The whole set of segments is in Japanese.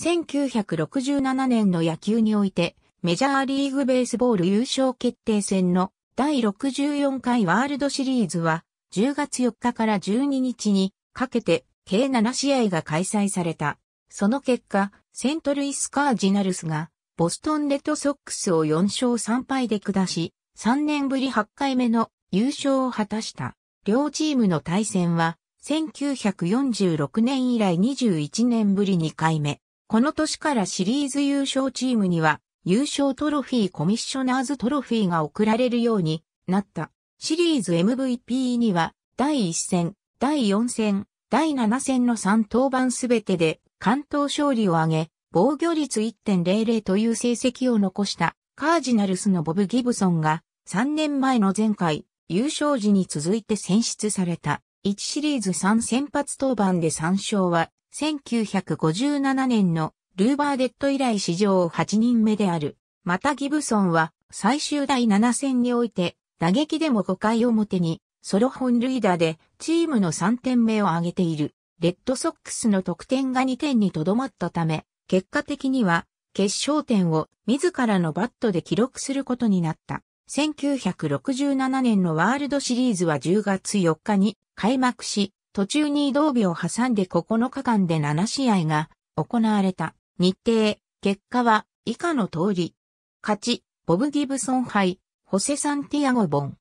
1967年の野球において、メジャーリーグベースボール優勝決定戦の第64回ワールドシリーズは、10月4日から12日にかけて計7試合が開催された。その結果、セントルイスカージナルスが、ボストンレッドソックスを4勝3敗で下し、3年ぶり8回目の優勝を果たした。両チームの対戦は、1946年以来21年ぶり2回目。この年からシリーズ優勝チームには優勝トロフィーコミッショナーズトロフィーが贈られるようになった。シリーズ MVP には第1戦、第4戦、第7戦の3登板すべてで関東勝利を挙げ、防御率1.00という成績を残したカージナルスのボブ・ギブソンが3年前の前回優勝時に続いて選出された1シリーズ3先発登板で3勝は1957年のルーバーデッド以来史上8人目である。またギブソンは最終第7戦において打撃でも5回表にソロ本塁打でチームの3点目を挙げている。レッドソックスの得点が2点にとどまったため、結果的には決勝点を自らのバットで記録することになった。1967年のワールドシリーズは10月4日に開幕し、途中に移動日を挟んで9日間で7試合が行われた日程、結果は以下の通り。勝ち、ボブ・ギブソン杯、ホセ・サンティアゴ・ボン、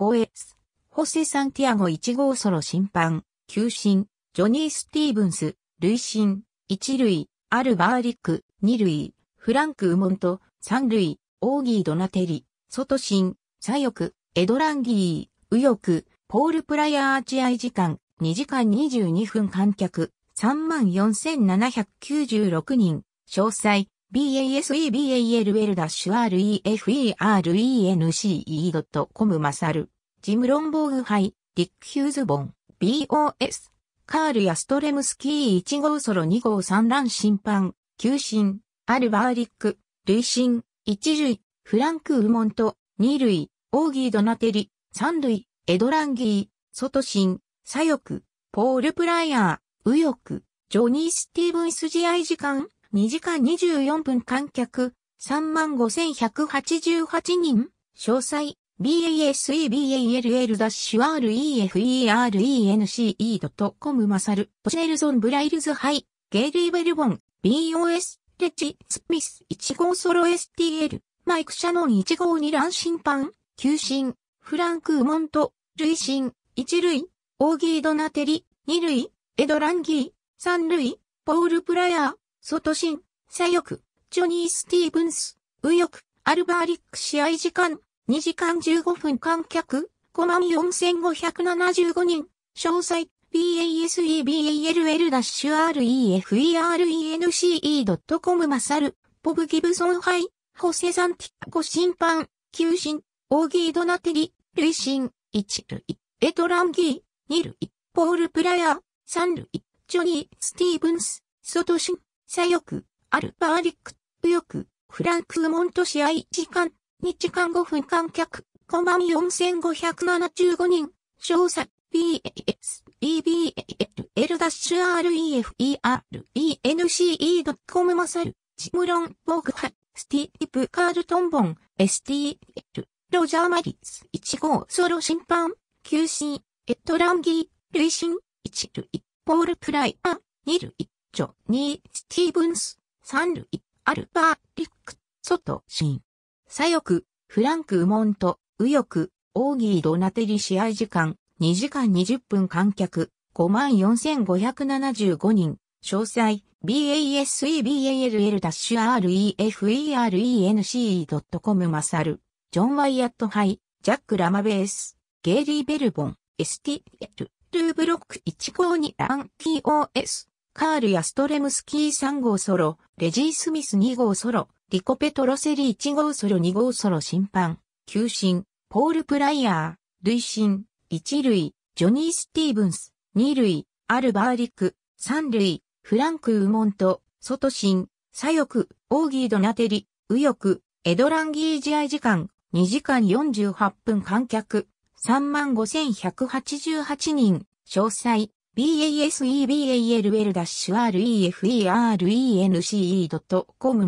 POS、ホセ・サンティアゴ1号ソロ審判、球審、ジョニー・スティーブンス、累審、1塁、アルバーリック、2塁、フランク・ウモント、3塁、オーギー・ドナテリ、ソト・シン、左翼、エドランギー、右翼、ポール・プライアーチアイ時間、2時間22分観客、34,796人、詳細、baseball-ref-erenc.com マサル、ジム・ロンボーグ杯、リック・ヒューズボン、BOS、カール・ヤストレムスキー1号ソロ2号3ラン審判、急審、アルバーリック、累審、1塁、フランク・ウモント、2塁、オーギー・ドナテリ、3塁、エドランギー、外ン。左翼、ポール・プライヤー、右翼、ジョニー・スティーブンス試合時間、2時間24分観客、35,188人、詳細、b a s e b a l l r e f r e r e n c e c o m マサル、ポシネルソン・ブライルズ・ハイ、ゲイリー・ベルボン、BOS、レチ、スミス1号ソロ STL、マイク・シャノン1号2ラン審判、球審、フランク・ウモント、塁審、一塁、オーギー・ドナテリ、二塁、エドランギー、三塁、ポール・プライヤー、ソトシン、左翼、ジョニー・スティーブンス、右翼、アルバーリック試合時間、2時間15分観客、54575人、詳細、baseball-ref-erence.com マサル、ポブ・ギブソンハイ、ホセ・サンティッコ審判、球審、オーギー・ドナテリ、塁進、一塁、エド・ランギー、二イ・ポール・プラヤー、三イ・ジョニー・スティーブンス、外進、左翼、アルパーリック、右翼、フランク・モント試合時間、2時間5分観客、5万4575人、詳細、BAS、b b a l L-REFERENCE.com マサル、ジムロン・ボーグハ、スティープ・カールトンボン、STL、ロジャー・マリス、1号ソロ審判、QC、エトランギー、類心、一類、ポールプライアン、二類、ジョニー、スティーブンス、三類、アルバー、リック、ソト、シン。左翼、フランク・ウモント、右翼、オーギー・ドナテリ試合時間、2時間20分観客、54,575人、詳細、baseball-ref-erence.com マサル、ジョン・ワイアット・ハイ、ジャック・ラマベース、ゲイリー・ベルボン。STL、トゥーブロック1号にランキー OS、カール・やストレムスキー3号ソロ、レジー・スミス2号ソロ、リコ・ペトロセリ1号ソロ2号ソロ審判、球審、ポール・プライヤー、類審、1塁、ジョニー・スティーブンス、2塁、アルバーリック、3塁、フランク・ウモント、ソトシン、左翼、オーギー・ドナテリ、右翼、エドランギー試合時間、2時間48分観客、35,188人、詳細、baseball-referen.com c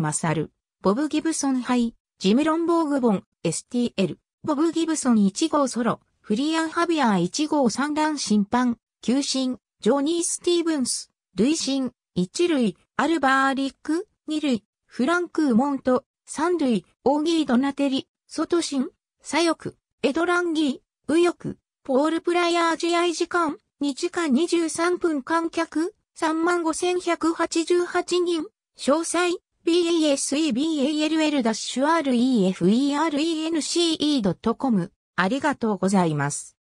マサル、ボブ・ギブソンイ、ジムロン・ボーグボン、STL、ボブ・ギブソン1号ソロ、フリアン・ハビアー1号三段審判、球審、ジョニー・スティーブンス、類審、一類、アルバーリック、二類、フランク・モント、三類、オーギー・ドナテリ、シン、左翼、エドランギー、右翼、ポールプライヤー試合時間、2時間23分観客、35,188人、詳細、baseball-reference.com ありがとうございます。